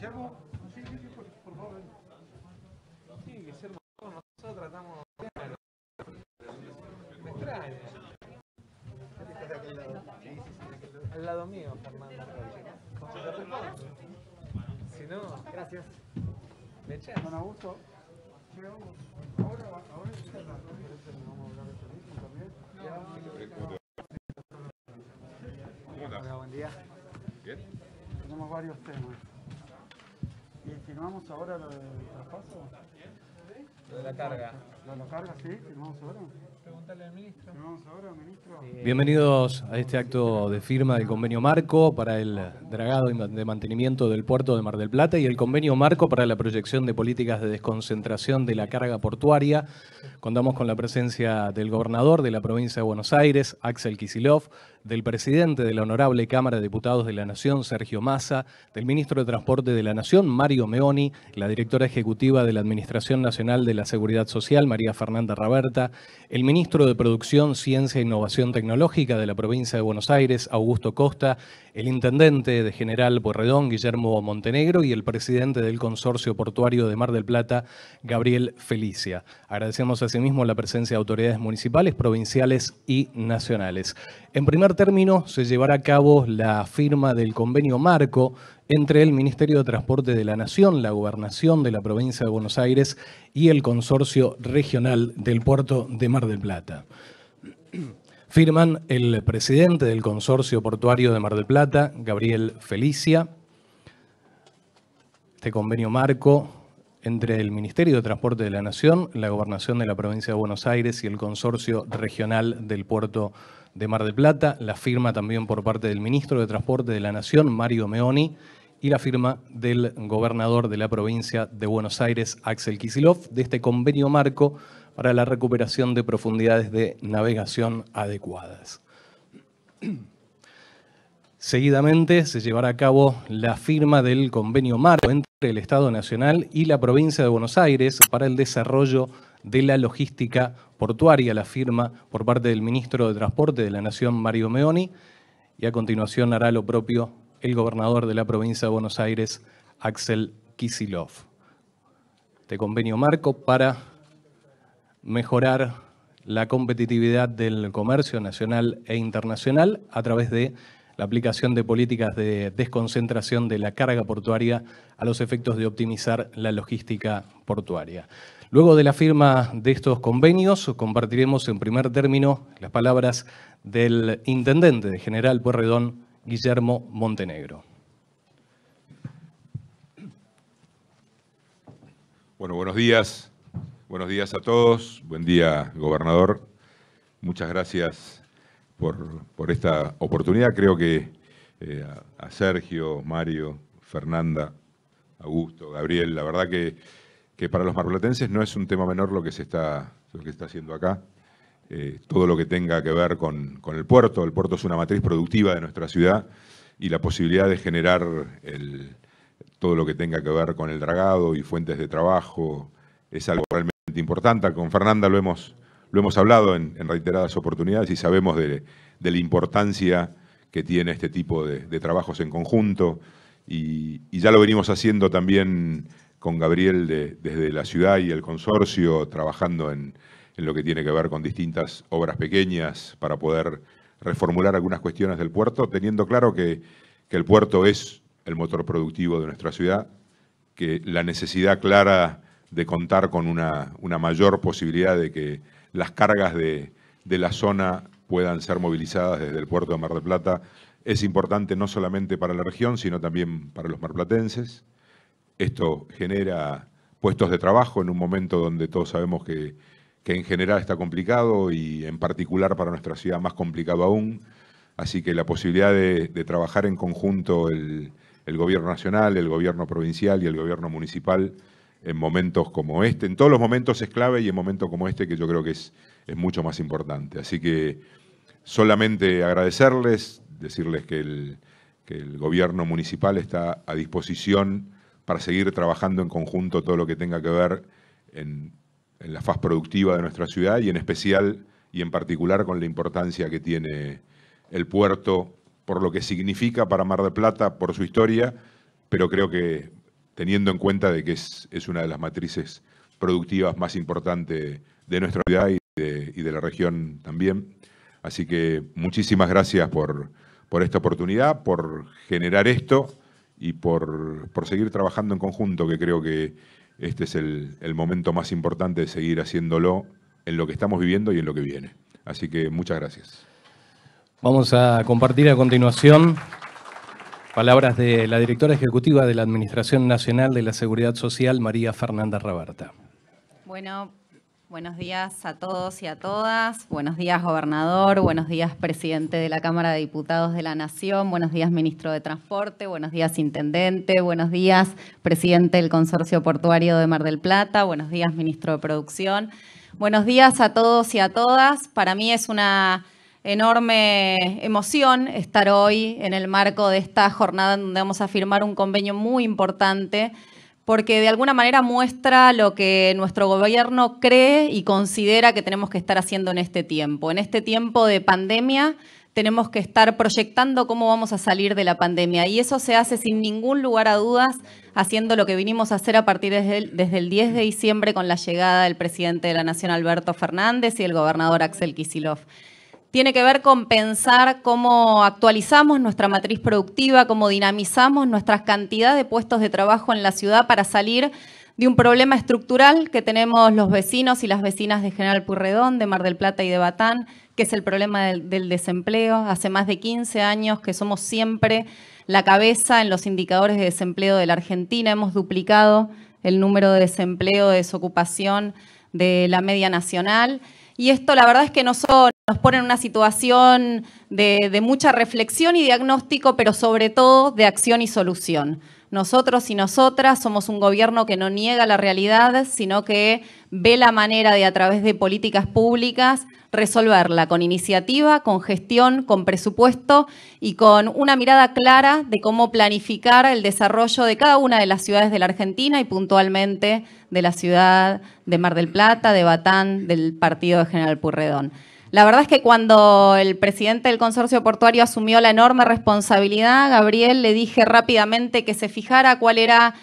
Guillermo, sí, sí, por, por favor. Sí, Guillermo, nosotros tratamos de... Me extraña. Al lado mío, Fernando. Si no, gracias. ¿Me echas? Con Augusto. Ahora, ahora es el Vamos a hablar de turismo también. ¿Cómo Hola, buen día. ¿Bien? Tenemos varios temas firmamos ahora lo de la carga. ¿Lo de carga, sí? ahora? al ministro. Bienvenidos a este acto de firma del convenio marco para el dragado de mantenimiento del puerto de Mar del Plata y el convenio marco para la proyección de políticas de desconcentración de la carga portuaria. Contamos con la presencia del gobernador de la provincia de Buenos Aires, Axel Kisilov, del presidente de la Honorable Cámara de Diputados de la Nación, Sergio Massa, del ministro de Transporte de la Nación, Mario Meoni, la directora ejecutiva de la Administración Nacional de la Seguridad Social, María Fernanda Raberta, el ministro de Producción, Ciencia e Innovación Tecnológica de la provincia de Buenos Aires, Augusto Costa, el intendente de General Porredón, Guillermo Montenegro, y el presidente del Consorcio Portuario de Mar del Plata, Gabriel Felicia. Agradecemos asimismo la presencia de autoridades municipales, provinciales y nacionales. En primer término, se llevará a cabo la firma del convenio marco entre el Ministerio de Transporte de la Nación, la Gobernación de la Provincia de Buenos Aires y el Consorcio Regional del Puerto de Mar del Plata. Firman el presidente del Consorcio Portuario de Mar del Plata, Gabriel Felicia, este convenio marco entre el Ministerio de Transporte de la Nación, la Gobernación de la Provincia de Buenos Aires y el Consorcio Regional del Puerto de de Mar del Plata, la firma también por parte del ministro de Transporte de la Nación, Mario Meoni, y la firma del gobernador de la provincia de Buenos Aires, Axel Kisilov, de este convenio marco para la recuperación de profundidades de navegación adecuadas. Seguidamente se llevará a cabo la firma del convenio marco entre el Estado Nacional y la provincia de Buenos Aires para el desarrollo de la logística portuaria, la firma por parte del ministro de Transporte de la Nación, Mario Meoni, y a continuación hará lo propio el gobernador de la provincia de Buenos Aires, Axel Kisilov. Este convenio marco para mejorar la competitividad del comercio nacional e internacional a través de la aplicación de políticas de desconcentración de la carga portuaria a los efectos de optimizar la logística portuaria. Luego de la firma de estos convenios, compartiremos en primer término las palabras del intendente General Puerredón, Guillermo Montenegro. Bueno, buenos días. Buenos días a todos. Buen día, gobernador. Muchas gracias por, esta oportunidad. Creo que eh, a Sergio, Mario, Fernanda, Augusto, Gabriel, la verdad que que para los marplatenses no es un tema menor lo que se está, que está haciendo acá. Eh, todo lo que tenga que ver con, el puerto. El puerto es una matriz productiva de nuestra ciudad y la posibilidad de generar todo lo que tenga que ver con el dragado y fuentes de trabajo es algo realmente importante. Con Fernanda lo hemos, lo hemos hablado en, reiteradas oportunidades y sabemos de, la importancia que tiene este tipo de, trabajos en conjunto y, ya lo venimos haciendo también con Gabriel desde la ciudad y el consorcio, trabajando en, lo que tiene que ver con distintas obras pequeñas para poder reformular algunas cuestiones del puerto, teniendo claro que, el puerto es el motor productivo de nuestra ciudad, que la necesidad clara de contar con una, mayor posibilidad de que las cargas de, de la zona puedan ser movilizadas desde el puerto de Mar del Plata es importante no solamente para la región, sino también para los marplatenses. Esto genera puestos de trabajo en un momento donde todos sabemos que, en general está complicado y en particular para nuestra ciudad más complicado aún. Así que la posibilidad de, trabajar en conjunto el, gobierno nacional, el gobierno provincial y el gobierno municipal en momentos como este, en todos los momentos es clave y en momentos como este que yo creo que es, es mucho más importante. Así que solamente agradecerles, decirles que el, que el gobierno municipal está a disposición para seguir trabajando en conjunto todo lo que tenga que ver en, la faz productiva de nuestra ciudad y en especial y en particular con la importancia que tiene el puerto por lo que significa para Mar de Plata, por su historia, pero creo que teniendo en cuenta de que es, una de las matrices productivas más importantes de nuestra ciudad y de, la región también. Así que muchísimas gracias por, por esta oportunidad, por generar esto y por, seguir trabajando en conjunto, que creo que este es el, momento más importante de seguir haciéndolo en lo que estamos viviendo y en lo que viene. Así que muchas gracias. Vamos a compartir a continuación palabras de la directora ejecutiva de la Administración Nacional de la Seguridad Social, María Fernanda Rabarta. Bueno, Buenos días a todos y a todas. Buenos días, gobernador. Buenos días, presidente de la Cámara de Diputados de la Nación. Buenos días, ministro de Transporte. Buenos días, intendente. Buenos días, presidente del Consorcio Portuario de Mar del Plata. Buenos días, ministro de Producción. Buenos días a todos y a todas. Para mí es una enorme emoción estar hoy en el marco de esta jornada donde vamos a firmar un convenio muy importante porque de alguna manera muestra lo que nuestro gobierno cree y considera que tenemos que estar haciendo en este tiempo. En este tiempo de pandemia tenemos que estar proyectando cómo vamos a salir de la pandemia y eso se hace sin ningún lugar a dudas haciendo lo que vinimos a hacer a partir desde el, 10 de diciembre con la llegada del presidente de la Nación Alberto Fernández y el gobernador Axel kisilov tiene que ver con pensar cómo actualizamos nuestra matriz productiva, cómo dinamizamos nuestra cantidad de puestos de trabajo en la ciudad para salir de un problema estructural que tenemos los vecinos y las vecinas de General Purredón, de Mar del Plata y de Batán, que es el problema del, del desempleo. Hace más de 15 años que somos siempre la cabeza en los indicadores de desempleo de la Argentina. Hemos duplicado el número de desempleo, de desocupación de la media nacional y esto la verdad es que nos, nos pone en una situación de mucha reflexión y diagnóstico, pero sobre todo de acción y solución. Nosotros y nosotras somos un gobierno que no niega la realidad, sino que ve la manera de, a través de políticas públicas, resolverla con iniciativa, con gestión, con presupuesto y con una mirada clara de cómo planificar el desarrollo de cada una de las ciudades de la Argentina y puntualmente de la ciudad de Mar del Plata, de Batán, del partido de General Purredón. La verdad es que cuando el presidente del consorcio portuario asumió la enorme responsabilidad, Gabriel le dije rápidamente que se fijara cuál era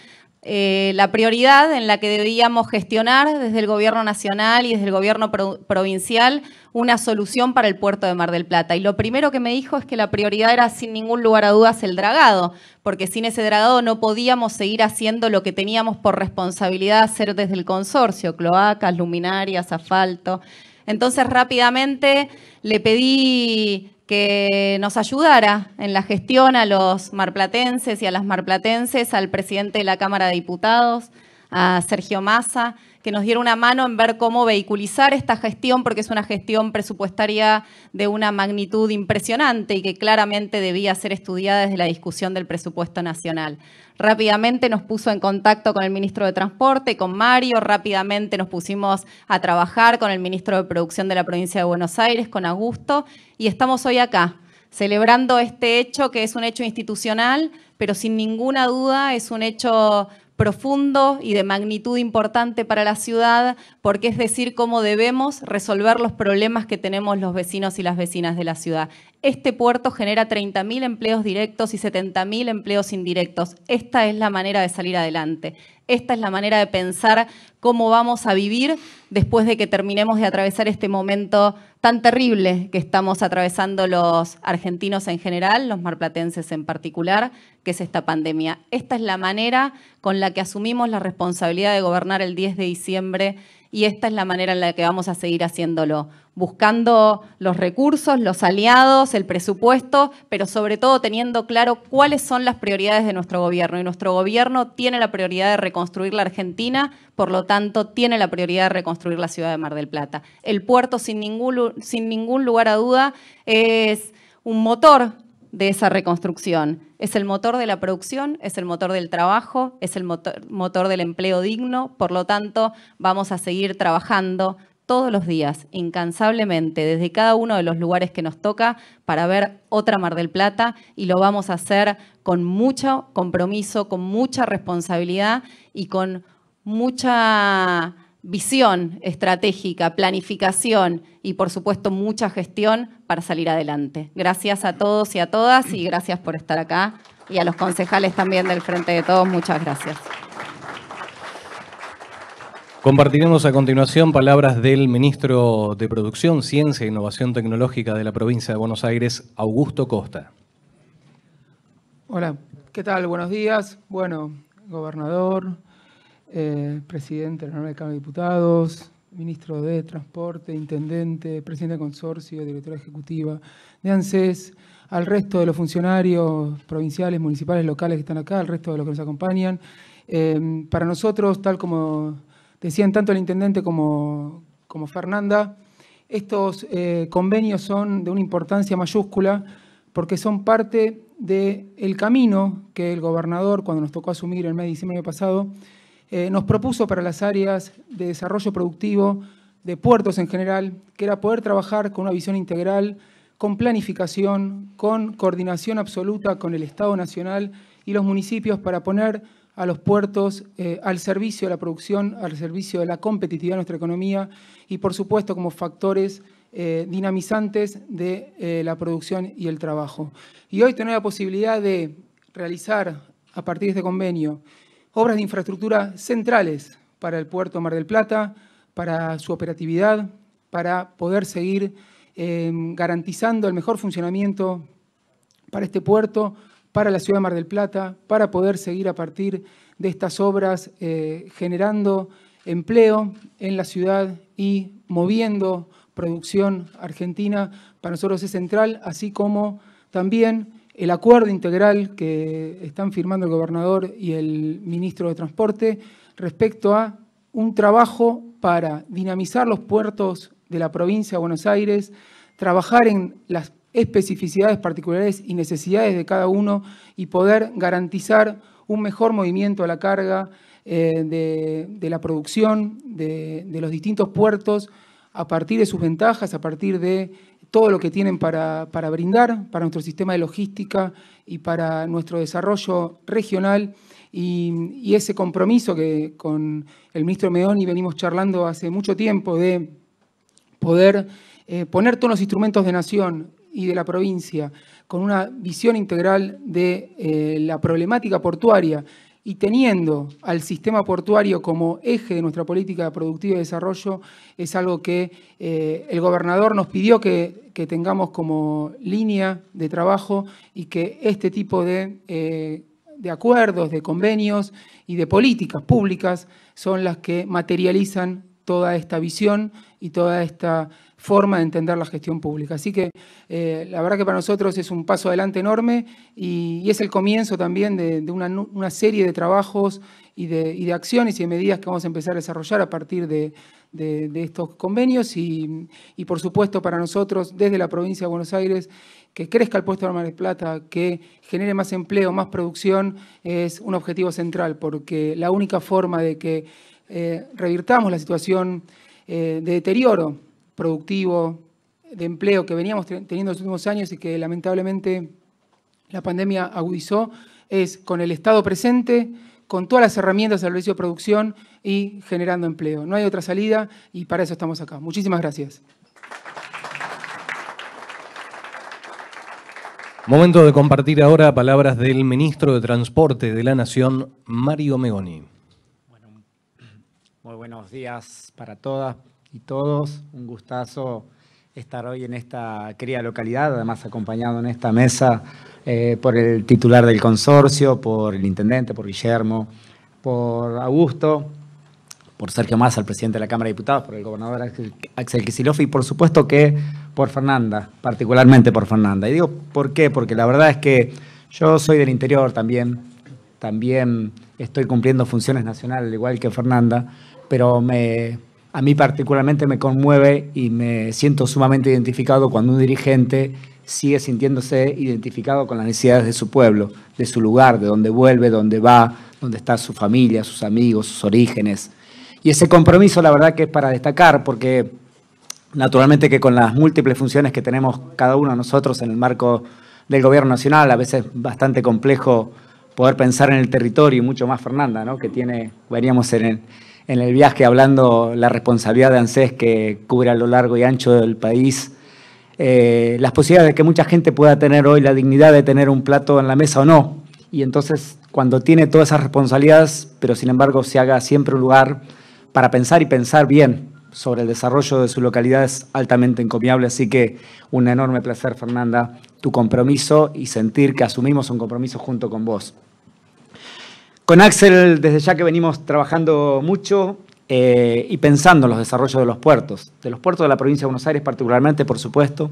eh, la prioridad en la que debíamos gestionar desde el gobierno nacional y desde el gobierno provincial una solución para el puerto de Mar del Plata. Y lo primero que me dijo es que la prioridad era sin ningún lugar a dudas el dragado, porque sin ese dragado no podíamos seguir haciendo lo que teníamos por responsabilidad hacer desde el consorcio, cloacas, luminarias, asfalto, entonces rápidamente le pedí que nos ayudara en la gestión a los marplatenses y a las marplatenses, al presidente de la Cámara de Diputados, a Sergio Massa, que nos diera una mano en ver cómo vehiculizar esta gestión, porque es una gestión presupuestaria de una magnitud impresionante y que claramente debía ser estudiada desde la discusión del presupuesto nacional. Rápidamente nos puso en contacto con el ministro de Transporte, con Mario, rápidamente nos pusimos a trabajar con el ministro de Producción de la provincia de Buenos Aires, con Augusto, y estamos hoy acá celebrando este hecho que es un hecho institucional, pero sin ninguna duda es un hecho profundo y de magnitud importante para la ciudad, porque es decir cómo debemos resolver los problemas que tenemos los vecinos y las vecinas de la ciudad. Este puerto genera 30.000 empleos directos y 70.000 empleos indirectos. Esta es la manera de salir adelante esta es la manera de pensar cómo vamos a vivir después de que terminemos de atravesar este momento tan terrible que estamos atravesando los argentinos en general, los marplatenses en particular, que es esta pandemia. Esta es la manera con la que asumimos la responsabilidad de gobernar el 10 de diciembre y esta es la manera en la que vamos a seguir haciéndolo buscando los recursos, los aliados, el presupuesto, pero sobre todo teniendo claro cuáles son las prioridades de nuestro gobierno. Y nuestro gobierno tiene la prioridad de reconstruir la Argentina, por lo tanto, tiene la prioridad de reconstruir la ciudad de Mar del Plata. El puerto, sin ningún, sin ningún lugar a duda, es un motor de esa reconstrucción. Es el motor de la producción, es el motor del trabajo, es el motor, motor del empleo digno, por lo tanto vamos a seguir trabajando todos los días, incansablemente, desde cada uno de los lugares que nos toca para ver otra Mar del Plata y lo vamos a hacer con mucho compromiso, con mucha responsabilidad y con mucha visión estratégica, planificación y por supuesto mucha gestión para salir adelante. Gracias a todos y a todas y gracias por estar acá y a los concejales también del Frente de Todos, muchas gracias. Compartiremos a continuación palabras del ministro de Producción, Ciencia e Innovación Tecnológica de la provincia de Buenos Aires, Augusto Costa. Hola, ¿qué tal? Buenos días. Bueno, gobernador, eh, presidente de la Cámara de Diputados, ministro de Transporte, intendente, presidente de consorcio, directora ejecutiva de ANSES, al resto de los funcionarios provinciales, municipales, locales que están acá, al resto de los que nos acompañan. Eh, para nosotros, tal como Decían tanto el intendente como, como Fernanda, estos eh, convenios son de una importancia mayúscula porque son parte del camino que el gobernador, cuando nos tocó asumir el mes de diciembre pasado, eh, nos propuso para las áreas de desarrollo productivo, de puertos en general, que era poder trabajar con una visión integral, con planificación, con coordinación absoluta con el Estado Nacional y los municipios para poner a los puertos, eh, al servicio de la producción, al servicio de la competitividad de nuestra economía y, por supuesto, como factores eh, dinamizantes de eh, la producción y el trabajo. Y hoy tener la posibilidad de realizar, a partir de este convenio, obras de infraestructura centrales para el puerto Mar del Plata, para su operatividad, para poder seguir garantizando el mejor funcionamiento para este puerto, para la ciudad de Mar del Plata, para poder seguir a partir de estas obras eh, generando empleo en la ciudad y moviendo producción argentina. Para nosotros es central, así como también el acuerdo integral que están firmando el gobernador y el ministro de Transporte respecto a un trabajo para dinamizar los puertos de la provincia de Buenos Aires, trabajar en las especificidades particulares y necesidades de cada uno y poder garantizar un mejor movimiento a la carga eh, de, la producción de, los distintos puertos a partir de sus ventajas, a partir de todo lo que tienen para, brindar para nuestro sistema de logística y para nuestro desarrollo regional. Y, ese compromiso que con el ministro Meoni venimos charlando hace mucho tiempo de poder eh, poner todos los instrumentos de nación y de la provincia, con una visión integral de eh, la problemática portuaria y teniendo al sistema portuario como eje de nuestra política productiva y desarrollo, es algo que eh, el gobernador nos pidió que, tengamos como línea de trabajo y que este tipo eh, de acuerdos, de convenios y de políticas públicas son las que materializan toda esta visión y toda esta forma de entender la gestión pública. Así que eh, la verdad que para nosotros es un paso adelante enorme y, es el comienzo también de, una, serie de trabajos y de, acciones y de medidas que vamos a empezar a desarrollar a partir de, estos convenios y, por supuesto para nosotros desde la provincia de Buenos Aires que crezca el puesto de Mar del Plata, que genere más empleo, más producción, es un objetivo central porque la única forma de que eh, revirtamos la situación eh, de deterioro productivo, de empleo que veníamos teniendo en los últimos años y que lamentablemente la pandemia agudizó, es con el Estado presente, con todas las herramientas al servicio de producción y generando empleo. No hay otra salida y para eso estamos acá. Muchísimas gracias. Momento de compartir ahora palabras del ministro de Transporte de la Nación, Mario Megoni. muy buenos días para todas, y todos. Un gustazo estar hoy en esta querida localidad, además acompañado en esta mesa eh, por el titular del consorcio, por el intendente, por Guillermo, por Augusto, por Sergio Massa, el presidente de la Cámara de Diputados, por el gobernador Axel Kicillof y por supuesto que por Fernanda, particularmente por Fernanda. Y digo, ¿por qué? Porque la verdad es que yo soy del interior también, también estoy cumpliendo funciones nacionales, al igual que Fernanda, pero me, a mí particularmente me conmueve y me siento sumamente identificado cuando un dirigente sigue sintiéndose identificado con las necesidades de su pueblo, de su lugar, de dónde vuelve, dónde va, dónde está su familia, sus amigos, sus orígenes. Y ese compromiso, la verdad que es para destacar, porque naturalmente que con las múltiples funciones que tenemos cada uno de nosotros en el marco del gobierno nacional, a veces es bastante complejo poder pensar en el territorio, y mucho más Fernanda, ¿no? que tiene, veníamos en el, en el viaje hablando la responsabilidad de ANSES que cubre a lo largo y ancho del país, eh, las posibilidades de que mucha gente pueda tener hoy la dignidad de tener un plato en la mesa o no. Y entonces cuando tiene todas esas responsabilidades, pero sin embargo se haga siempre un lugar para pensar y pensar bien sobre el desarrollo de su localidad es altamente encomiable. Así que un enorme placer, Fernanda, tu compromiso y sentir que asumimos un compromiso junto con vos. Con Axel, desde ya que venimos trabajando mucho eh, y pensando en los desarrollos de los puertos, de los puertos de la provincia de Buenos Aires particularmente, por supuesto.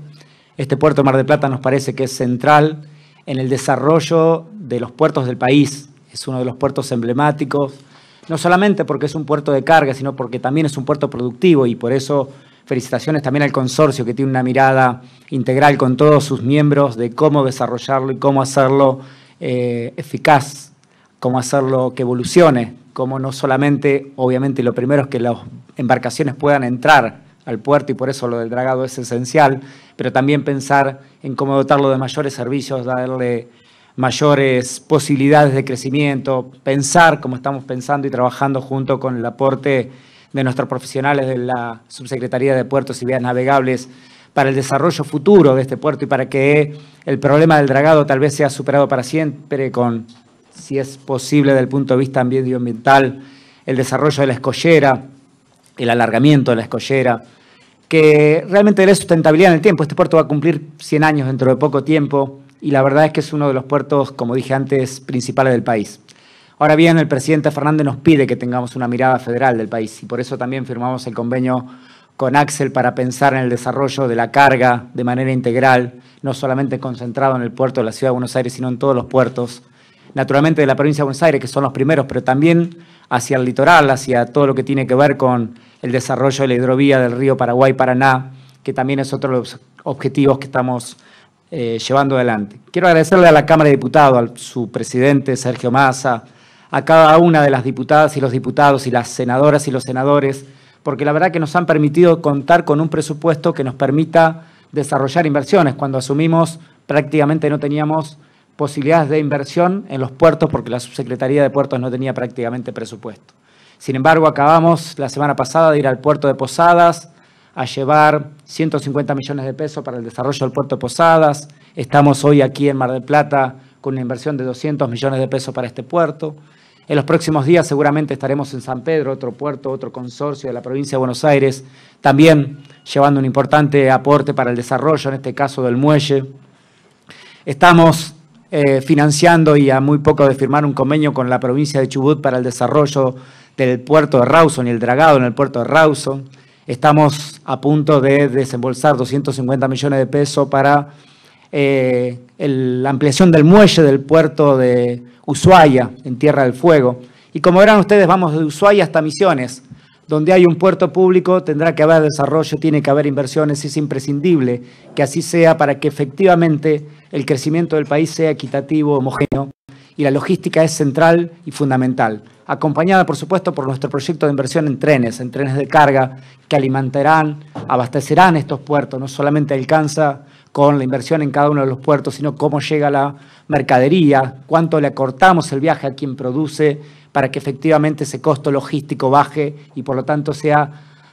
Este puerto Mar de Plata nos parece que es central en el desarrollo de los puertos del país. Es uno de los puertos emblemáticos, no solamente porque es un puerto de carga, sino porque también es un puerto productivo y por eso felicitaciones también al consorcio que tiene una mirada integral con todos sus miembros de cómo desarrollarlo y cómo hacerlo eh, eficaz cómo hacerlo que evolucione, cómo no solamente, obviamente lo primero es que las embarcaciones puedan entrar al puerto y por eso lo del dragado es esencial, pero también pensar en cómo dotarlo de mayores servicios, darle mayores posibilidades de crecimiento, pensar como estamos pensando y trabajando junto con el aporte de nuestros profesionales de la Subsecretaría de Puertos y Vías Navegables para el desarrollo futuro de este puerto y para que el problema del dragado tal vez sea superado para siempre con si es posible desde el punto de vista medioambiental, el desarrollo de la escollera, el alargamiento de la escollera, que realmente dé sustentabilidad en el tiempo. Este puerto va a cumplir 100 años dentro de poco tiempo y la verdad es que es uno de los puertos, como dije antes, principales del país. Ahora bien, el presidente Fernández nos pide que tengamos una mirada federal del país y por eso también firmamos el convenio con Axel para pensar en el desarrollo de la carga de manera integral, no solamente concentrado en el puerto de la Ciudad de Buenos Aires, sino en todos los puertos naturalmente de la provincia de Buenos Aires, que son los primeros, pero también hacia el litoral, hacia todo lo que tiene que ver con el desarrollo de la hidrovía del río Paraguay-Paraná, que también es otro de los objetivos que estamos eh, llevando adelante. Quiero agradecerle a la Cámara de Diputados, a su presidente Sergio Massa, a cada una de las diputadas y los diputados y las senadoras y los senadores, porque la verdad que nos han permitido contar con un presupuesto que nos permita desarrollar inversiones. Cuando asumimos prácticamente no teníamos posibilidades de inversión en los puertos porque la subsecretaría de puertos no tenía prácticamente presupuesto. Sin embargo, acabamos la semana pasada de ir al puerto de Posadas a llevar 150 millones de pesos para el desarrollo del puerto de Posadas. Estamos hoy aquí en Mar del Plata con una inversión de 200 millones de pesos para este puerto. En los próximos días seguramente estaremos en San Pedro, otro puerto, otro consorcio de la provincia de Buenos Aires, también llevando un importante aporte para el desarrollo, en este caso del muelle. Estamos eh, financiando y a muy poco de firmar un convenio con la provincia de Chubut para el desarrollo del puerto de Rawson y el dragado en el puerto de Rawson. Estamos a punto de desembolsar 250 millones de pesos para eh, la ampliación del muelle del puerto de Ushuaia, en Tierra del Fuego. Y como verán ustedes, vamos de Ushuaia hasta Misiones. Donde hay un puerto público tendrá que haber desarrollo, tiene que haber inversiones, es imprescindible que así sea para que efectivamente el crecimiento del país sea equitativo, homogéneo, y la logística es central y fundamental, acompañada por supuesto por nuestro proyecto de inversión en trenes, en trenes de carga que alimentarán, abastecerán estos puertos, no solamente alcanza con la inversión en cada uno de los puertos, sino cómo llega la mercadería, cuánto le acortamos el viaje a quien produce para que efectivamente ese costo logístico baje y por lo tanto sea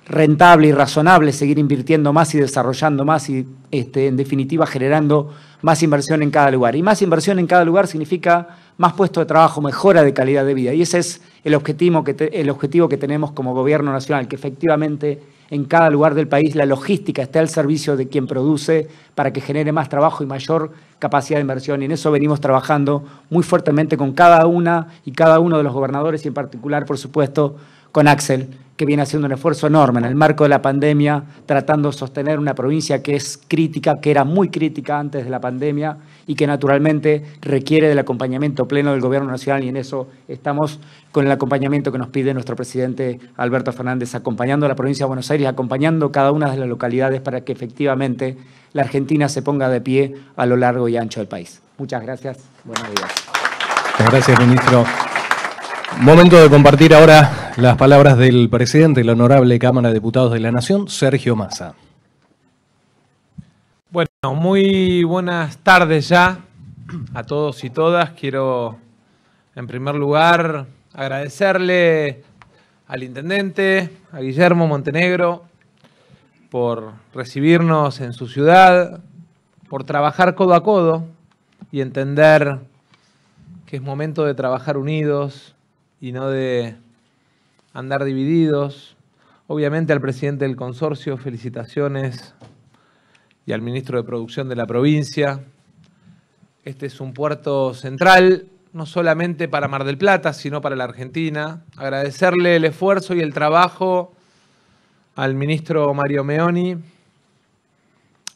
rentable y razonable seguir invirtiendo más y desarrollando más y, este, en definitiva, generando más inversión en cada lugar. Y más inversión en cada lugar significa más puesto de trabajo, mejora de calidad de vida. Y ese es el objetivo que, el objetivo que tenemos como Gobierno Nacional, que efectivamente en cada lugar del país la logística esté al servicio de quien produce para que genere más trabajo y mayor capacidad de inversión. Y en eso venimos trabajando muy fuertemente con cada una y cada uno de los gobernadores y en particular, por supuesto, con Axel que viene haciendo un esfuerzo enorme en el marco de la pandemia, tratando de sostener una provincia que es crítica, que era muy crítica antes de la pandemia y que naturalmente requiere del acompañamiento pleno del Gobierno Nacional y en eso estamos con el acompañamiento que nos pide nuestro presidente Alberto Fernández, acompañando a la provincia de Buenos Aires, acompañando cada una de las localidades para que efectivamente la Argentina se ponga de pie a lo largo y ancho del país. Muchas gracias. Buenos días. gracias, ministro. Momento de compartir ahora las palabras del presidente de la Honorable Cámara de Diputados de la Nación, Sergio Massa. Bueno, muy buenas tardes ya a todos y todas. Quiero, en primer lugar, agradecerle al intendente, a Guillermo Montenegro, por recibirnos en su ciudad, por trabajar codo a codo y entender que es momento de trabajar unidos, y no de andar divididos. Obviamente al presidente del consorcio, felicitaciones, y al ministro de Producción de la provincia. Este es un puerto central, no solamente para Mar del Plata, sino para la Argentina. Agradecerle el esfuerzo y el trabajo al ministro Mario Meoni.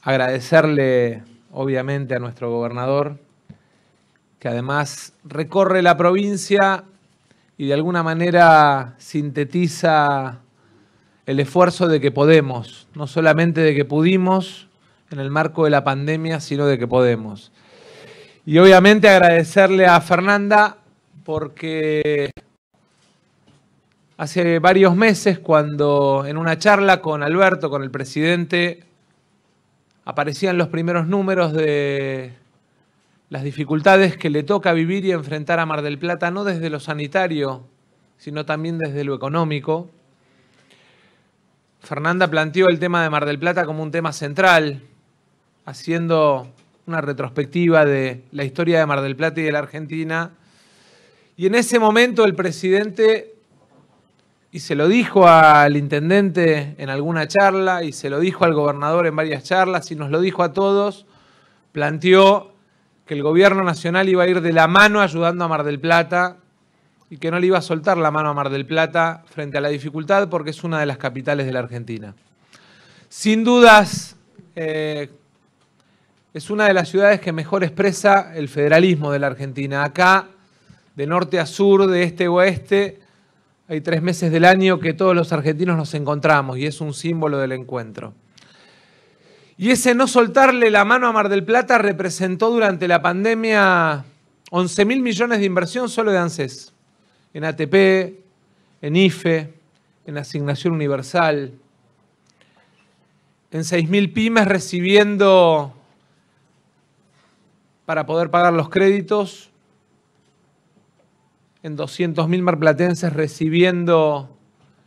Agradecerle, obviamente, a nuestro gobernador, que además recorre la provincia y de alguna manera sintetiza el esfuerzo de que podemos, no solamente de que pudimos en el marco de la pandemia, sino de que podemos. Y obviamente agradecerle a Fernanda porque hace varios meses cuando en una charla con Alberto, con el presidente, aparecían los primeros números de las dificultades que le toca vivir y enfrentar a Mar del Plata, no desde lo sanitario, sino también desde lo económico. Fernanda planteó el tema de Mar del Plata como un tema central, haciendo una retrospectiva de la historia de Mar del Plata y de la Argentina. Y en ese momento el presidente, y se lo dijo al intendente en alguna charla, y se lo dijo al gobernador en varias charlas, y nos lo dijo a todos, planteó que el gobierno nacional iba a ir de la mano ayudando a Mar del Plata y que no le iba a soltar la mano a Mar del Plata frente a la dificultad porque es una de las capitales de la Argentina. Sin dudas, eh, es una de las ciudades que mejor expresa el federalismo de la Argentina. Acá, de norte a sur, de este a oeste, hay tres meses del año que todos los argentinos nos encontramos y es un símbolo del encuentro. Y ese no soltarle la mano a Mar del Plata representó durante la pandemia 11 mil millones de inversión solo de ANSES, en ATP, en IFE, en asignación universal, en 6.000 mil pymes recibiendo para poder pagar los créditos, en 200.000 mil marplatenses recibiendo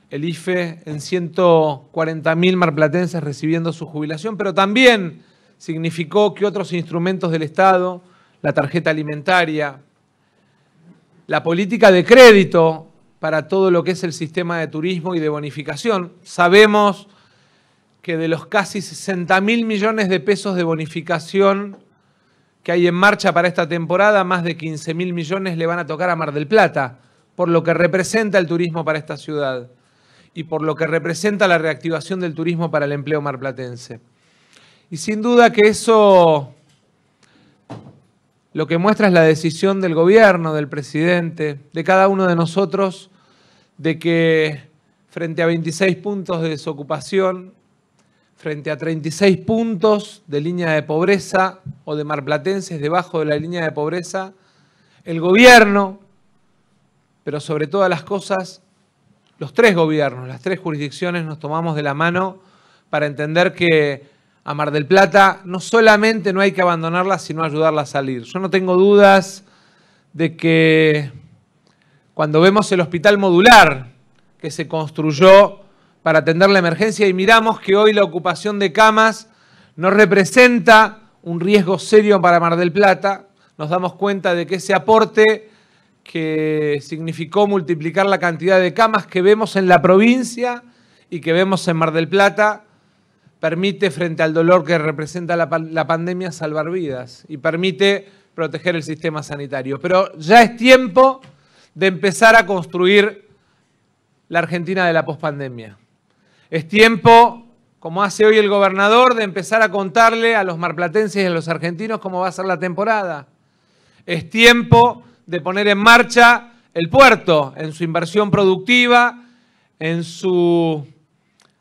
el IFE en 140.000 marplatenses recibiendo su jubilación, pero también significó que otros instrumentos del Estado, la tarjeta alimentaria, la política de crédito para todo lo que es el sistema de turismo y de bonificación. Sabemos que de los casi 60.000 mil millones de pesos de bonificación que hay en marcha para esta temporada, más de 15.000 mil millones le van a tocar a Mar del Plata, por lo que representa el turismo para esta ciudad y por lo que representa la reactivación del turismo para el empleo marplatense. Y sin duda que eso lo que muestra es la decisión del gobierno, del presidente, de cada uno de nosotros, de que frente a 26 puntos de desocupación, frente a 36 puntos de línea de pobreza o de marplatenses debajo de la línea de pobreza, el gobierno, pero sobre todas las cosas, los tres gobiernos, las tres jurisdicciones nos tomamos de la mano para entender que a Mar del Plata no solamente no hay que abandonarla, sino ayudarla a salir. Yo no tengo dudas de que cuando vemos el hospital modular que se construyó para atender la emergencia y miramos que hoy la ocupación de camas no representa un riesgo serio para Mar del Plata, nos damos cuenta de que ese aporte que significó multiplicar la cantidad de camas que vemos en la provincia y que vemos en Mar del Plata, permite, frente al dolor que representa la, pandemia, salvar vidas y permite proteger el sistema sanitario. Pero ya es tiempo de empezar a construir la Argentina de la pospandemia. Es tiempo, como hace hoy el gobernador, de empezar a contarle a los marplatenses y a los argentinos cómo va a ser la temporada. Es tiempo de poner en marcha el puerto en su inversión productiva, en su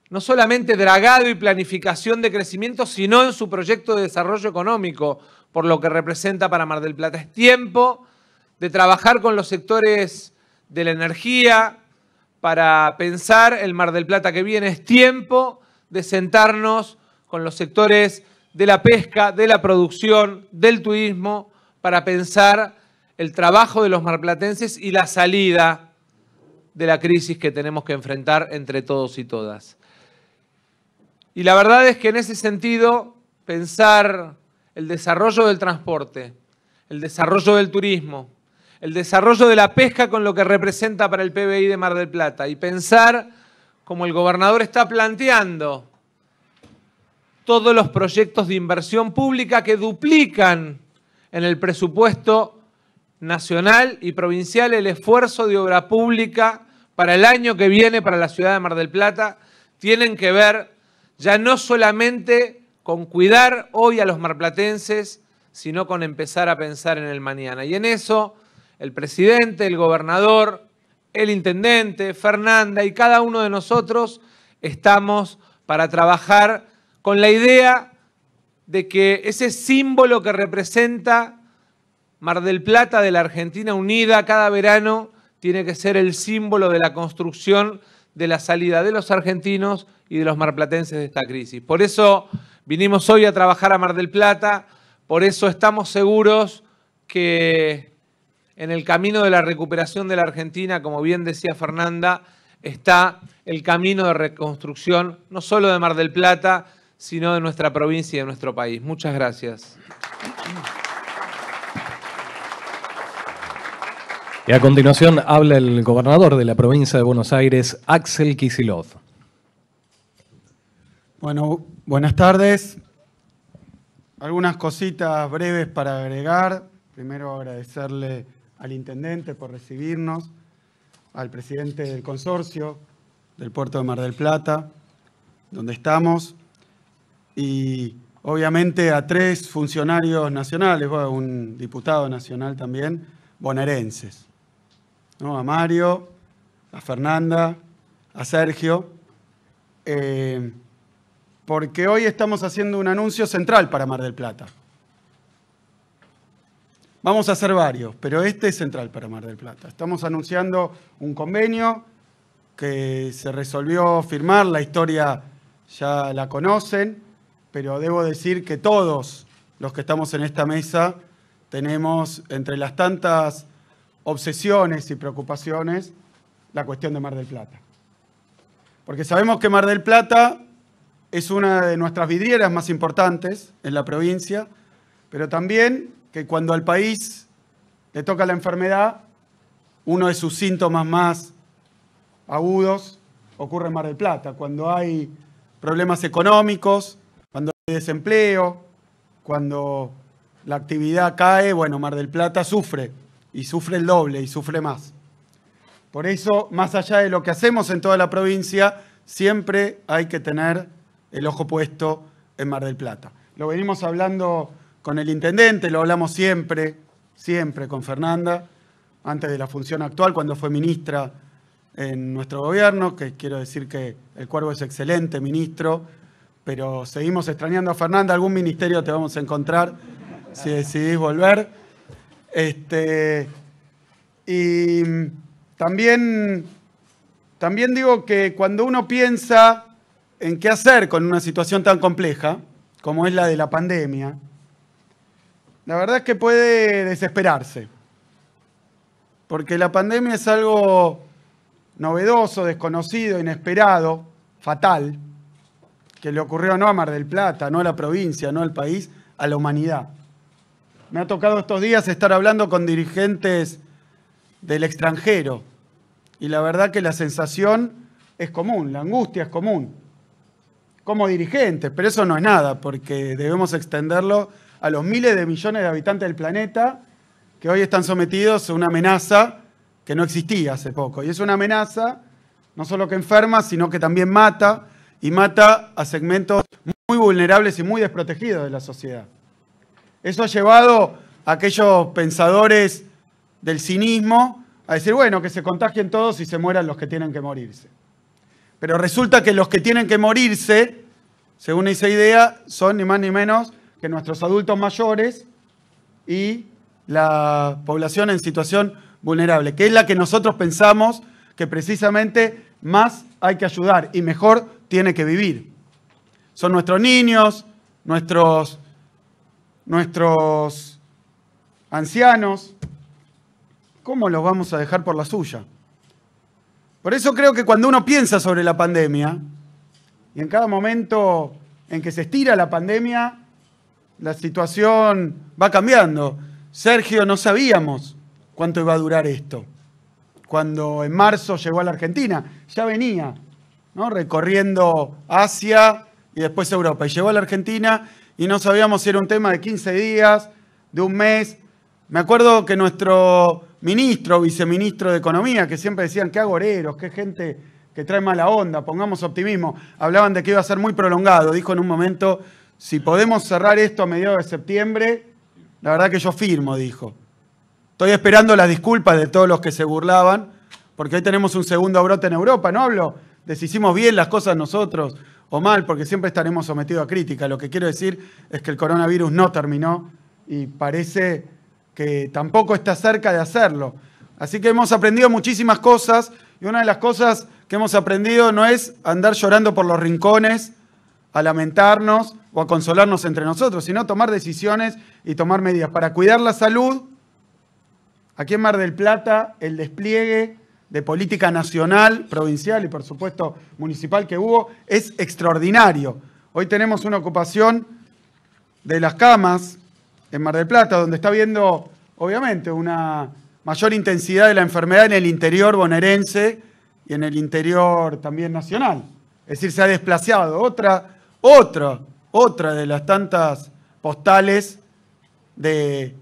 no solamente dragado y planificación de crecimiento, sino en su proyecto de desarrollo económico, por lo que representa para Mar del Plata. Es tiempo de trabajar con los sectores de la energía para pensar el Mar del Plata que viene. Es tiempo de sentarnos con los sectores de la pesca, de la producción, del turismo, para pensar el trabajo de los marplatenses y la salida de la crisis que tenemos que enfrentar entre todos y todas. Y la verdad es que en ese sentido, pensar el desarrollo del transporte, el desarrollo del turismo, el desarrollo de la pesca con lo que representa para el PBI de Mar del Plata y pensar como el gobernador está planteando todos los proyectos de inversión pública que duplican en el presupuesto nacional y provincial el esfuerzo de obra pública para el año que viene para la ciudad de Mar del Plata tienen que ver ya no solamente con cuidar hoy a los marplatenses, sino con empezar a pensar en el mañana. Y en eso el presidente, el gobernador, el intendente, Fernanda y cada uno de nosotros estamos para trabajar con la idea de que ese símbolo que representa Mar del Plata de la Argentina unida cada verano tiene que ser el símbolo de la construcción de la salida de los argentinos y de los marplatenses de esta crisis. Por eso vinimos hoy a trabajar a Mar del Plata, por eso estamos seguros que en el camino de la recuperación de la Argentina, como bien decía Fernanda, está el camino de reconstrucción no solo de Mar del Plata, sino de nuestra provincia y de nuestro país. Muchas gracias. Y a continuación habla el gobernador de la provincia de Buenos Aires, Axel Kisilov. Bueno, buenas tardes. Algunas cositas breves para agregar. Primero agradecerle al intendente por recibirnos, al presidente del consorcio del puerto de Mar del Plata, donde estamos, y obviamente a tres funcionarios nacionales, un diputado nacional también, bonaerenses a Mario, a Fernanda, a Sergio, eh, porque hoy estamos haciendo un anuncio central para Mar del Plata. Vamos a hacer varios, pero este es central para Mar del Plata. Estamos anunciando un convenio que se resolvió firmar, la historia ya la conocen, pero debo decir que todos los que estamos en esta mesa tenemos entre las tantas obsesiones y preocupaciones la cuestión de Mar del Plata. Porque sabemos que Mar del Plata es una de nuestras vidrieras más importantes en la provincia, pero también que cuando al país le toca la enfermedad, uno de sus síntomas más agudos ocurre en Mar del Plata, cuando hay problemas económicos, cuando hay desempleo, cuando la actividad cae, bueno, Mar del Plata sufre y sufre el doble y sufre más. Por eso, más allá de lo que hacemos en toda la provincia, siempre hay que tener el ojo puesto en Mar del Plata. Lo venimos hablando con el intendente, lo hablamos siempre, siempre con Fernanda, antes de la función actual, cuando fue ministra en nuestro gobierno, que quiero decir que el cuervo es excelente ministro, pero seguimos extrañando a Fernanda, algún ministerio te vamos a encontrar si decidís volver. Este, y también, también digo que cuando uno piensa en qué hacer con una situación tan compleja como es la de la pandemia, la verdad es que puede desesperarse, porque la pandemia es algo novedoso, desconocido, inesperado, fatal, que le ocurrió no a Mar del Plata, no a la provincia, no al país, a la humanidad. Me ha tocado estos días estar hablando con dirigentes del extranjero y la verdad que la sensación es común, la angustia es común, como dirigentes, pero eso no es nada, porque debemos extenderlo a los miles de millones de habitantes del planeta que hoy están sometidos a una amenaza que no existía hace poco. Y es una amenaza no solo que enferma, sino que también mata, y mata a segmentos muy vulnerables y muy desprotegidos de la sociedad. Eso ha llevado a aquellos pensadores del cinismo a decir, bueno, que se contagien todos y se mueran los que tienen que morirse. Pero resulta que los que tienen que morirse, según esa idea, son ni más ni menos que nuestros adultos mayores y la población en situación vulnerable, que es la que nosotros pensamos que precisamente más hay que ayudar y mejor tiene que vivir. Son nuestros niños, nuestros nuestros ancianos, ¿cómo los vamos a dejar por la suya? Por eso creo que cuando uno piensa sobre la pandemia, y en cada momento en que se estira la pandemia, la situación va cambiando. Sergio, no sabíamos cuánto iba a durar esto. Cuando en marzo llegó a la Argentina, ya venía ¿no? recorriendo Asia y después Europa. Y llegó a la Argentina y no sabíamos si era un tema de 15 días, de un mes. Me acuerdo que nuestro ministro, viceministro de Economía, que siempre decían qué agoreros, qué gente que trae mala onda, pongamos optimismo, hablaban de que iba a ser muy prolongado. Dijo en un momento, si podemos cerrar esto a mediados de septiembre, la verdad que yo firmo, dijo. Estoy esperando las disculpas de todos los que se burlaban, porque hoy tenemos un segundo brote en Europa. No hablo de bien las cosas nosotros o mal, porque siempre estaremos sometidos a crítica. Lo que quiero decir es que el coronavirus no terminó y parece que tampoco está cerca de hacerlo. Así que hemos aprendido muchísimas cosas y una de las cosas que hemos aprendido no es andar llorando por los rincones, a lamentarnos o a consolarnos entre nosotros, sino tomar decisiones y tomar medidas para cuidar la salud. Aquí en Mar del Plata, el despliegue de política nacional, provincial y por supuesto municipal que hubo es extraordinario. Hoy tenemos una ocupación de las camas en Mar del Plata, donde está habiendo obviamente una mayor intensidad de la enfermedad en el interior bonaerense y en el interior también nacional. Es decir, se ha desplazado otra, otra, otra de las tantas postales de,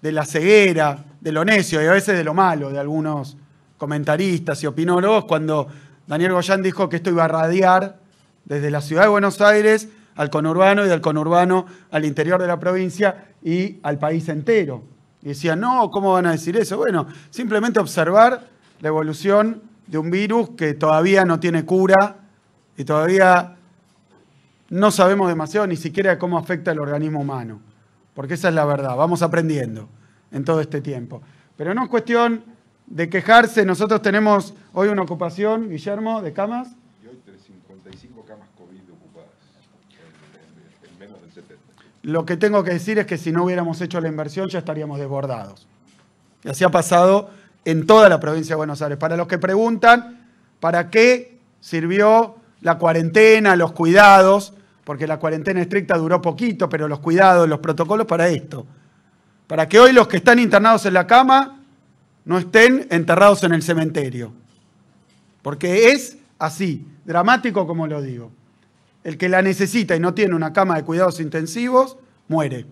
de la ceguera, de lo necio y a veces de lo malo de algunos comentaristas y opinólogos cuando Daniel Goyán dijo que esto iba a radiar desde la ciudad de Buenos Aires al conurbano y del conurbano al interior de la provincia y al país entero. Y decían, no, ¿cómo van a decir eso? Bueno, simplemente observar la evolución de un virus que todavía no tiene cura y todavía no sabemos demasiado ni siquiera cómo afecta al organismo humano, porque esa es la verdad, vamos aprendiendo en todo este tiempo. Pero no es cuestión de quejarse. Nosotros tenemos hoy una ocupación, Guillermo, de camas. Y hoy 55 camas COVID ocupadas, menos 70. Lo que tengo que decir es que si no hubiéramos hecho la inversión ya estaríamos desbordados. Y así ha pasado en toda la provincia de Buenos Aires. Para los que preguntan, ¿para qué sirvió la cuarentena, los cuidados? Porque la cuarentena estricta duró poquito, pero los cuidados, los protocolos para esto. Para que hoy los que están internados en la cama no estén enterrados en el cementerio. Porque es así, dramático como lo digo. El que la necesita y no tiene una cama de cuidados intensivos, muere.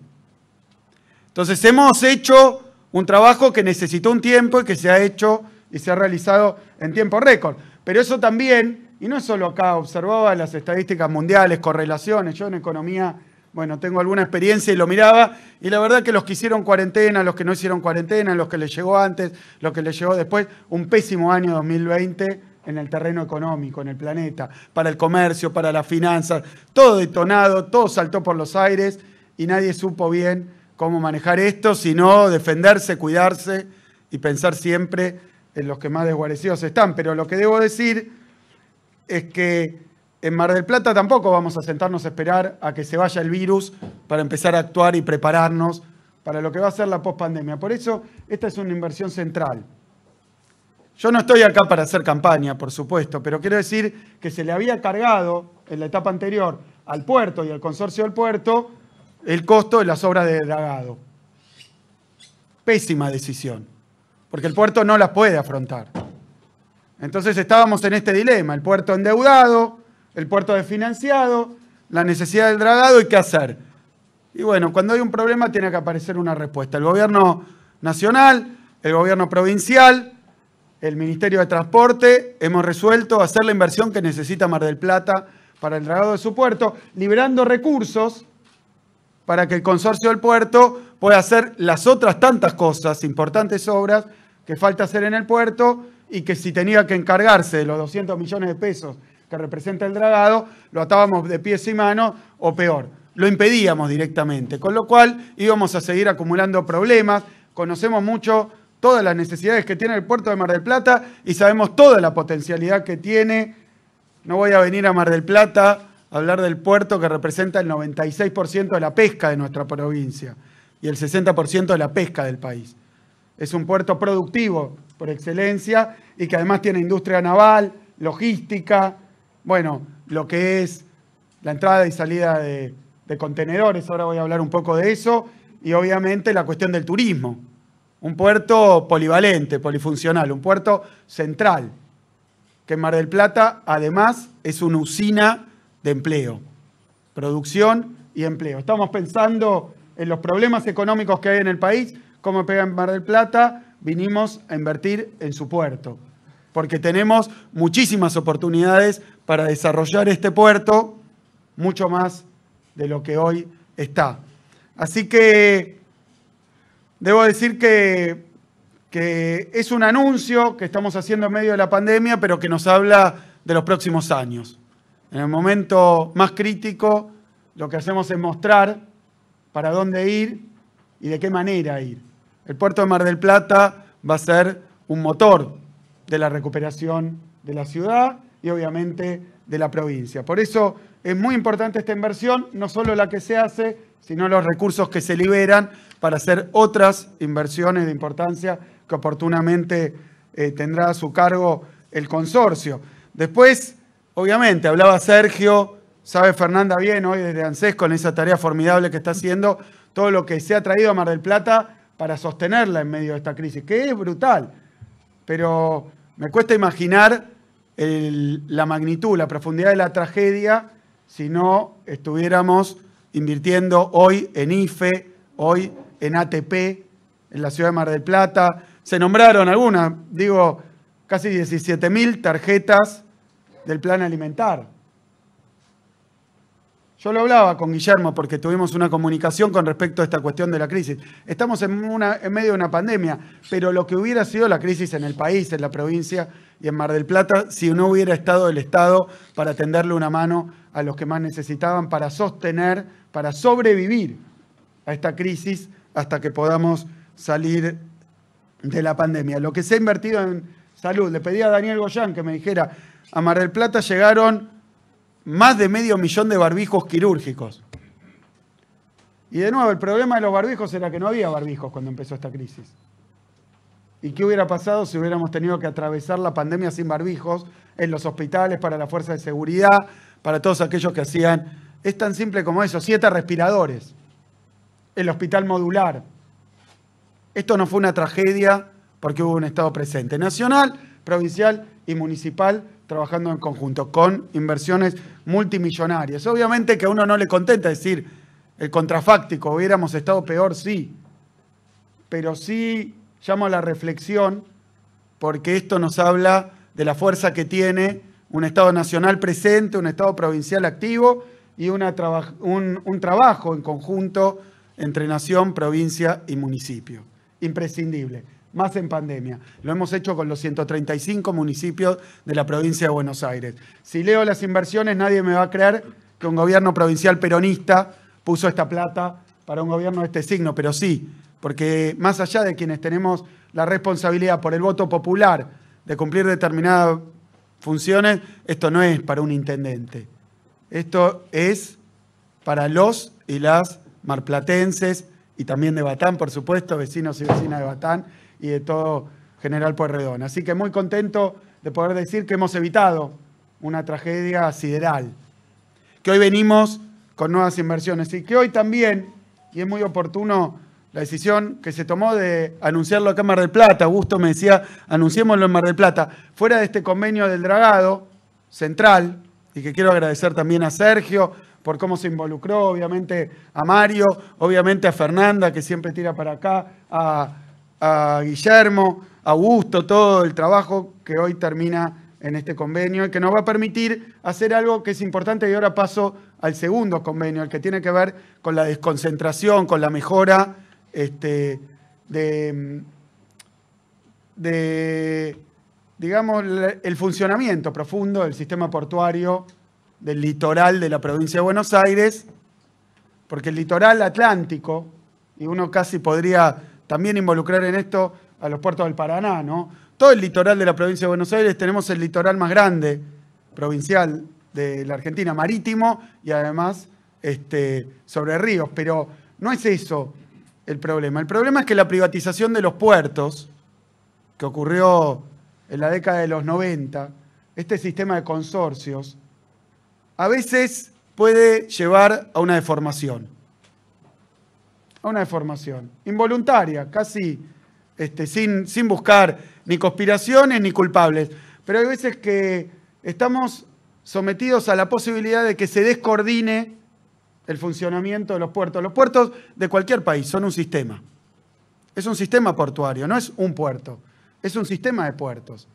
Entonces hemos hecho un trabajo que necesitó un tiempo y que se ha hecho y se ha realizado en tiempo récord. Pero eso también, y no es solo acá, observaba las estadísticas mundiales, correlaciones, yo en economía bueno, tengo alguna experiencia y lo miraba, y la verdad que los que hicieron cuarentena, los que no hicieron cuarentena, los que les llegó antes, los que les llegó después, un pésimo año 2020 en el terreno económico, en el planeta, para el comercio, para las finanzas, todo detonado, todo saltó por los aires y nadie supo bien cómo manejar esto, sino defenderse, cuidarse y pensar siempre en los que más desguarecidos están. Pero lo que debo decir es que en Mar del Plata tampoco vamos a sentarnos a esperar a que se vaya el virus para empezar a actuar y prepararnos para lo que va a ser la pospandemia. Por eso, esta es una inversión central. Yo no estoy acá para hacer campaña, por supuesto, pero quiero decir que se le había cargado en la etapa anterior al puerto y al consorcio del puerto el costo de las obras de dragado. Pésima decisión, porque el puerto no las puede afrontar. Entonces estábamos en este dilema, el puerto endeudado, el puerto desfinanciado, la necesidad del dragado y qué hacer. Y bueno, cuando hay un problema tiene que aparecer una respuesta. El gobierno nacional, el gobierno provincial, el Ministerio de Transporte, hemos resuelto hacer la inversión que necesita Mar del Plata para el dragado de su puerto, liberando recursos para que el consorcio del puerto pueda hacer las otras tantas cosas, importantes obras que falta hacer en el puerto y que si tenía que encargarse de los 200 millones de pesos que representa el dragado, lo atábamos de pies y manos o peor, lo impedíamos directamente, con lo cual íbamos a seguir acumulando problemas, conocemos mucho todas las necesidades que tiene el puerto de Mar del Plata y sabemos toda la potencialidad que tiene. No voy a venir a Mar del Plata a hablar del puerto que representa el 96% de la pesca de nuestra provincia y el 60% de la pesca del país. Es un puerto productivo por excelencia y que además tiene industria naval, logística, bueno, lo que es la entrada y salida de, contenedores, ahora voy a hablar un poco de eso, y obviamente la cuestión del turismo. Un puerto polivalente, polifuncional, un puerto central, que Mar del Plata además es una usina de empleo, producción y empleo. Estamos pensando en los problemas económicos que hay en el país, cómo pega en Mar del Plata, vinimos a invertir en su puerto, porque tenemos muchísimas oportunidades para desarrollar este puerto mucho más de lo que hoy está. Así que debo decir que, es un anuncio que estamos haciendo en medio de la pandemia, pero que nos habla de los próximos años. En el momento más crítico, lo que hacemos es mostrar para dónde ir y de qué manera ir. El puerto de Mar del Plata va a ser un motor de la recuperación de la ciudad y obviamente de la provincia. Por eso es muy importante esta inversión, no solo la que se hace, sino los recursos que se liberan para hacer otras inversiones de importancia que oportunamente eh, tendrá a su cargo el consorcio. Después, obviamente, hablaba Sergio, sabe Fernanda bien hoy desde ANSES con esa tarea formidable que está haciendo, todo lo que se ha traído a Mar del Plata para sostenerla en medio de esta crisis, que es brutal, pero me cuesta imaginar la magnitud, la profundidad de la tragedia si no estuviéramos invirtiendo hoy en IFE, hoy en ATP, en la ciudad de Mar del Plata. Se nombraron algunas, digo, casi 17.000 tarjetas del plan alimentar. Yo lo hablaba con Guillermo porque tuvimos una comunicación con respecto a esta cuestión de la crisis. Estamos en medio de una pandemia, pero lo que hubiera sido la crisis en el país, en la provincia, y en Mar del Plata si no hubiera estado el Estado para tenderle una mano a los que más necesitaban, para sostener, para sobrevivir a esta crisis hasta que podamos salir de la pandemia. Lo que se ha invertido en salud, le pedí a Daniel Goyán que me dijera, a Mar del Plata llegaron más de medio millón de barbijos quirúrgicos. Y de nuevo, el problema de los barbijos era que no había barbijos cuando empezó esta crisis. ¿Y qué hubiera pasado si hubiéramos tenido que atravesar la pandemia sin barbijos en los hospitales, para la fuerza de seguridad, para todos aquellos que hacían... Es tan simple como eso, siete respiradores, el hospital modular. Esto no fue una tragedia porque hubo un Estado presente, nacional, provincial y municipal, trabajando en conjunto, con inversiones multimillonarias. Obviamente que a uno no le contenta decir el contrafáctico, hubiéramos estado peor, sí, pero sí llamo a la reflexión porque esto nos habla de la fuerza que tiene un Estado nacional presente, un Estado provincial activo y una un, un trabajo en conjunto entre nación, provincia y municipio. Imprescindible, más en pandemia. Lo hemos hecho con los 135 municipios de la provincia de Buenos Aires. Si leo las inversiones, nadie me va a creer que un gobierno provincial peronista puso esta plata para un gobierno de este signo, pero sí, porque más allá de quienes tenemos la responsabilidad por el voto popular de cumplir determinadas funciones, esto no es para un intendente. Esto es para los y las marplatenses y también de Batán, por supuesto, vecinos y vecinas de Batán y de todo General Pueyrredón. Así que muy contento de poder decir que hemos evitado una tragedia sideral, que hoy venimos con nuevas inversiones y que hoy también, y es muy oportuno la decisión que se tomó de anunciarlo acá en Mar del Plata, Augusto me decía, anunciémoslo en Mar del Plata, fuera de este convenio del dragado central, y que quiero agradecer también a Sergio por cómo se involucró, obviamente a Mario, obviamente a Fernanda, que siempre tira para acá, a, Guillermo, a Augusto, todo el trabajo que hoy termina en este convenio y que nos va a permitir hacer algo que es importante y ahora paso al segundo convenio, el que tiene que ver con la desconcentración, con la mejora este, de, de, digamos, el funcionamiento profundo del sistema portuario del litoral de la provincia de Buenos Aires, porque el litoral atlántico, y uno casi podría también involucrar en esto a los puertos del Paraná, ¿no? Todo el litoral de la provincia de Buenos Aires tenemos el litoral más grande provincial de la Argentina, marítimo y además este, sobre ríos, pero no es eso el problema? El problema es que la privatización de los puertos, que ocurrió en la década de los 90, este sistema de consorcios, a veces puede llevar a una deformación. A una deformación involuntaria, casi este, sin, sin buscar ni conspiraciones ni culpables. Pero hay veces que estamos sometidos a la posibilidad de que se descoordine el funcionamiento de los puertos. Los puertos de cualquier país son un sistema. Es un sistema portuario, no es un puerto. Es un sistema de puertos.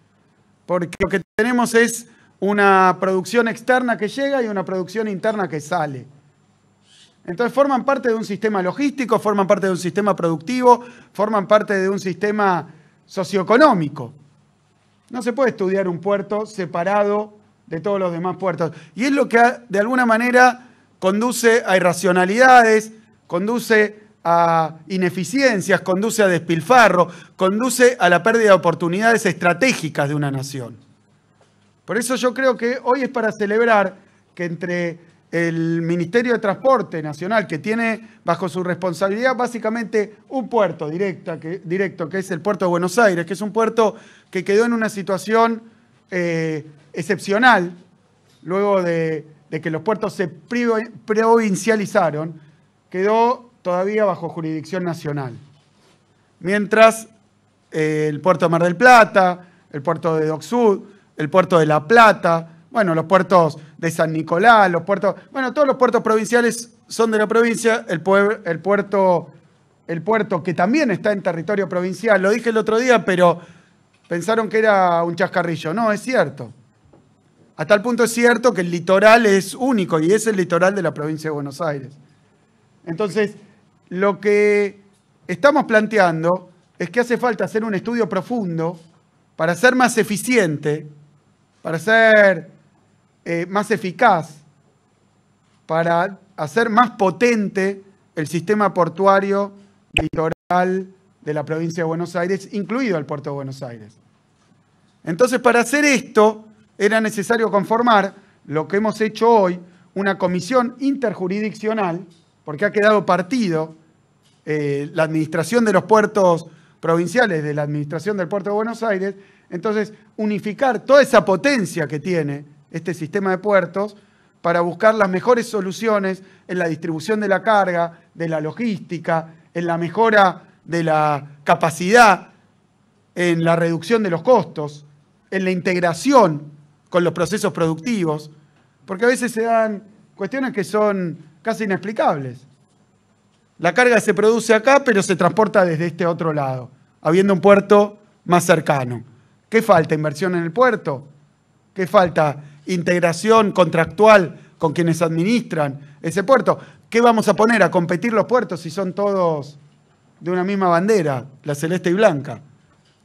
Porque lo que tenemos es una producción externa que llega y una producción interna que sale. Entonces forman parte de un sistema logístico, forman parte de un sistema productivo, forman parte de un sistema socioeconómico. No se puede estudiar un puerto separado de todos los demás puertos. Y es lo que de alguna manera conduce a irracionalidades, conduce a ineficiencias, conduce a despilfarro, conduce a la pérdida de oportunidades estratégicas de una nación. Por eso yo creo que hoy es para celebrar que entre el Ministerio de Transporte Nacional, que tiene bajo su responsabilidad básicamente un puerto directo que, es el puerto de Buenos Aires, que es un puerto que quedó en una situación eh, excepcional luego de de que los puertos se provincializaron, quedó todavía bajo jurisdicción nacional. Mientras eh, el puerto de Mar del Plata, el puerto de Dock Sud, el puerto de La Plata, bueno, los puertos de San Nicolás, los puertos, bueno, todos los puertos provinciales son de la provincia, el, el, puerto, el puerto que también está en territorio provincial, lo dije el otro día, pero pensaron que era un chascarrillo, no, es cierto. A tal punto es cierto que el litoral es único y es el litoral de la provincia de Buenos Aires. Entonces, lo que estamos planteando es que hace falta hacer un estudio profundo para ser más eficiente, para ser eh, más eficaz, para hacer más potente el sistema portuario litoral de la provincia de Buenos Aires, incluido el puerto de Buenos Aires. Entonces, para hacer esto, era necesario conformar lo que hemos hecho hoy, una comisión interjurisdiccional, porque ha quedado partido eh, la administración de los puertos provinciales de la administración del puerto de Buenos Aires, entonces unificar toda esa potencia que tiene este sistema de puertos para buscar las mejores soluciones en la distribución de la carga, de la logística, en la mejora de la capacidad, en la reducción de los costos, en la integración con los procesos productivos, porque a veces se dan cuestiones que son casi inexplicables. La carga se produce acá, pero se transporta desde este otro lado, habiendo un puerto más cercano. ¿Qué falta? ¿Inversión en el puerto? ¿Qué falta? ¿Integración contractual con quienes administran ese puerto? ¿Qué vamos a poner a competir los puertos si son todos de una misma bandera, la celeste y blanca?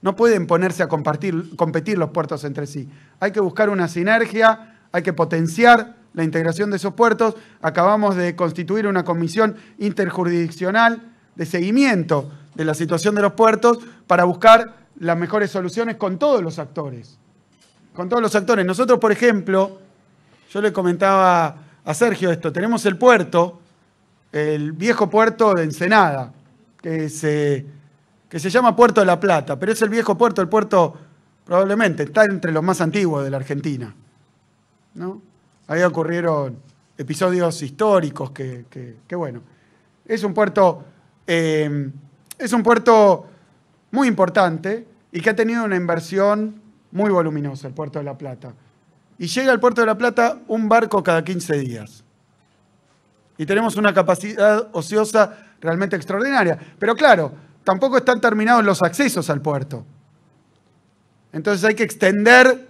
No pueden ponerse a compartir, competir los puertos entre sí. Hay que buscar una sinergia, hay que potenciar la integración de esos puertos. Acabamos de constituir una comisión interjurisdiccional de seguimiento de la situación de los puertos para buscar las mejores soluciones con todos los actores. Con todos los actores. Nosotros, por ejemplo, yo le comentaba a Sergio esto, tenemos el puerto, el viejo puerto de Ensenada, que se que se llama Puerto de la Plata, pero es el viejo puerto, el puerto probablemente está entre los más antiguos de la Argentina. ¿no? Ahí ocurrieron episodios históricos que, que, bueno, es un puerto, eh, es un puerto muy importante y que ha tenido una inversión muy voluminosa, el puerto de la Plata. Y llega al puerto de la Plata un barco cada 15 días. Y tenemos una capacidad ociosa realmente extraordinaria. Pero claro, tampoco están terminados los accesos al puerto. Entonces hay que extender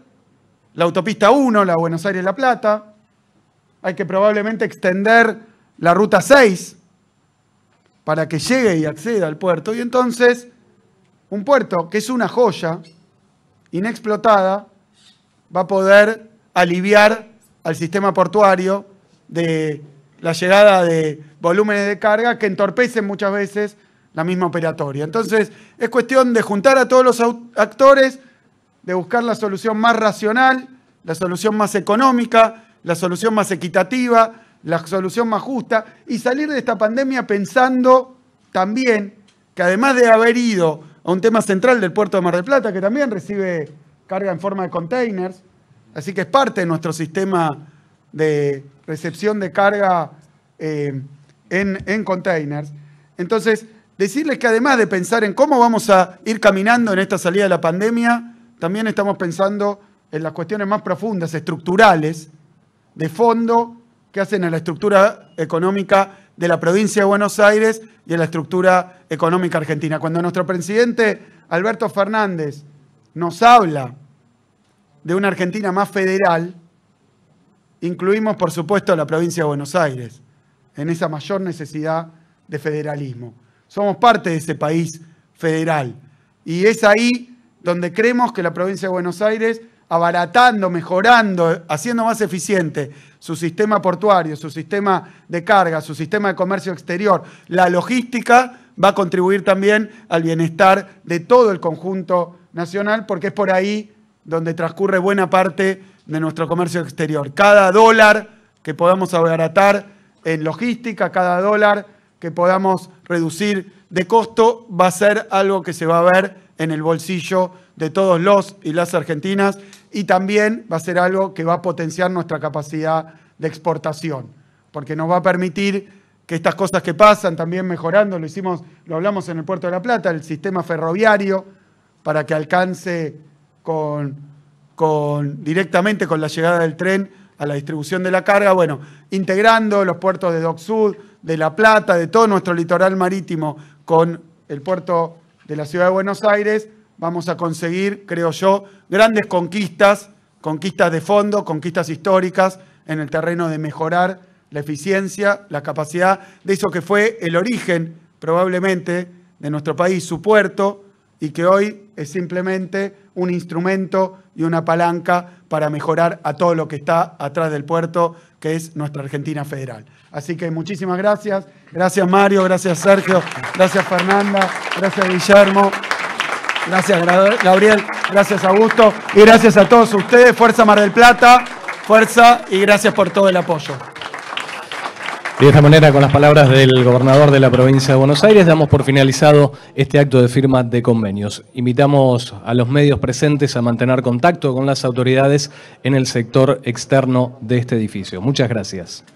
la autopista 1, la Buenos Aires-La Plata. Hay que probablemente extender la ruta 6 para que llegue y acceda al puerto. Y entonces, un puerto que es una joya inexplotada va a poder aliviar al sistema portuario de la llegada de volúmenes de carga que entorpecen muchas veces la misma operatoria. Entonces, es cuestión de juntar a todos los actores, de buscar la solución más racional, la solución más económica, la solución más equitativa, la solución más justa y salir de esta pandemia pensando también que además de haber ido a un tema central del puerto de Mar del Plata, que también recibe carga en forma de containers, así que es parte de nuestro sistema de recepción de carga eh, en, en containers. Entonces, Decirles que además de pensar en cómo vamos a ir caminando en esta salida de la pandemia, también estamos pensando en las cuestiones más profundas, estructurales, de fondo, que hacen a la estructura económica de la provincia de Buenos Aires y a la estructura económica argentina. Cuando nuestro presidente Alberto Fernández nos habla de una Argentina más federal, incluimos por supuesto a la provincia de Buenos Aires en esa mayor necesidad de federalismo. Somos parte de ese país federal. Y es ahí donde creemos que la provincia de Buenos Aires, abaratando, mejorando, haciendo más eficiente su sistema portuario, su sistema de carga, su sistema de comercio exterior, la logística, va a contribuir también al bienestar de todo el conjunto nacional, porque es por ahí donde transcurre buena parte de nuestro comercio exterior. Cada dólar que podamos abaratar en logística, cada dólar que podamos reducir de costo va a ser algo que se va a ver en el bolsillo de todos los y las argentinas y también va a ser algo que va a potenciar nuestra capacidad de exportación, porque nos va a permitir que estas cosas que pasan también mejorando, lo hicimos, lo hablamos en el Puerto de la Plata, el sistema ferroviario para que alcance con, directamente con la llegada del tren a la distribución de la carga, bueno, integrando los puertos de Dock Sud, de La Plata, de todo nuestro litoral marítimo con el puerto de la ciudad de Buenos Aires, vamos a conseguir, creo yo, grandes conquistas, conquistas de fondo, conquistas históricas en el terreno de mejorar la eficiencia, la capacidad de eso que fue el origen probablemente de nuestro país, su puerto, y que hoy es simplemente un instrumento y una palanca para mejorar a todo lo que está atrás del puerto, que es nuestra Argentina federal. Así que muchísimas gracias. Gracias Mario, gracias Sergio, gracias Fernanda, gracias Guillermo, gracias Gabriel, gracias Augusto y gracias a todos ustedes. Fuerza Mar del Plata, fuerza y gracias por todo el apoyo. De esta manera, con las palabras del gobernador de la provincia de Buenos Aires, damos por finalizado este acto de firma de convenios. Invitamos a los medios presentes a mantener contacto con las autoridades en el sector externo de este edificio. Muchas gracias.